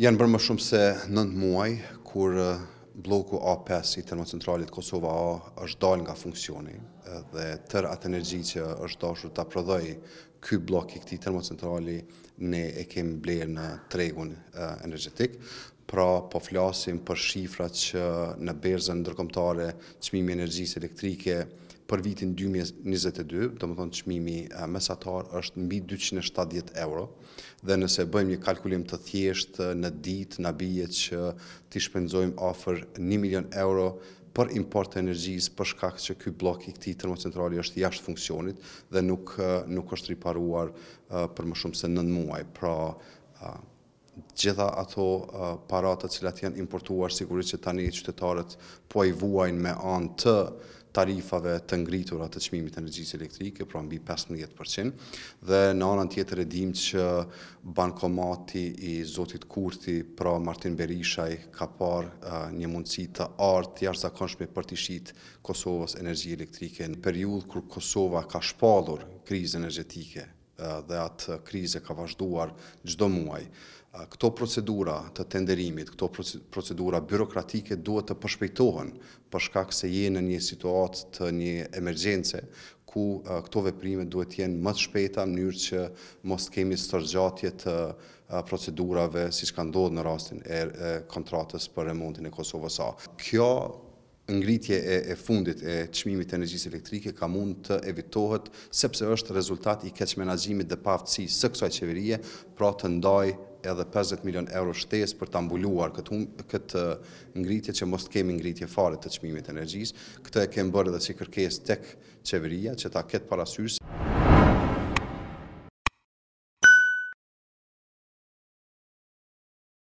Janë bërë më shumë se nëndë muaj, kur bloku A5 i termocentralit Kosova A është dal nga funksioni dhe tër atë energji që është dashur të aprodhoj ky blok i këti termocentrali ne e kemë blerë në tregun energetik, pra po flasim për shifrat që në berzën ndërkomtare qmimi energjisë elektrike për vitin 2022, do më thonë qmimi mesatar është mbi 270 euro, dhe nëse bëjmë një kalkulim të thjesht në dit, në bije që ti shpenzojmë afer 1 milion euro për import të energjisë për shkak që ky blok i këtij termocentrali është jashtë funksionit dhe nuk nuk është riparuar për më shumë se 9 muaj. Pra, gjitha ato paratët të cilat janë importuar sigurisht që tani qytetarët po i vuajnë me anë të tarifave të ngritura të çmimit të energjisë elektrike, pra mbi 15% dhe në anën tjetër e dim që bankomati i Zotit Kurti, pra Martin Berishaj ka parë një mundësi të artë të ardhshme për të shitë Kosovës energjinë elektrike në periudhë kur Kosova ka shpallur krizën energjetike dhe atë krize ka vazhduar gjdo muaj. Këto procedura të tenderimit, këto procedura byrokratike duhet të përshpejtohen përshkak se je në një situatë të një emergjense ku këto veprime duhet të jenë më të shpeta mënyrë që mos kemi stërgjatje të procedurave si shka ndodhë në rastin e kontratës për remontin e Kosovës A. Kjo ngritje e, e fundit e çmimit të energjisë elektrike ka mund të evitohet sepse është rezultat i keq menaxhimit dhe paftësi së kësaj qeverie, pra të ndaj edhe 50 milion euro shtes për të ambulluar këtë, këtë uh, ngritje që mos të kemi ngritje fare të çmimit të energjisë. Këtë e kemi bërë edhe si kërkesë tek qeveria që ta ketë parasysh